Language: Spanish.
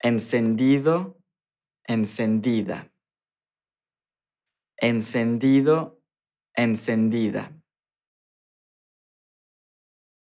encendido, encendida, encendido, encendida.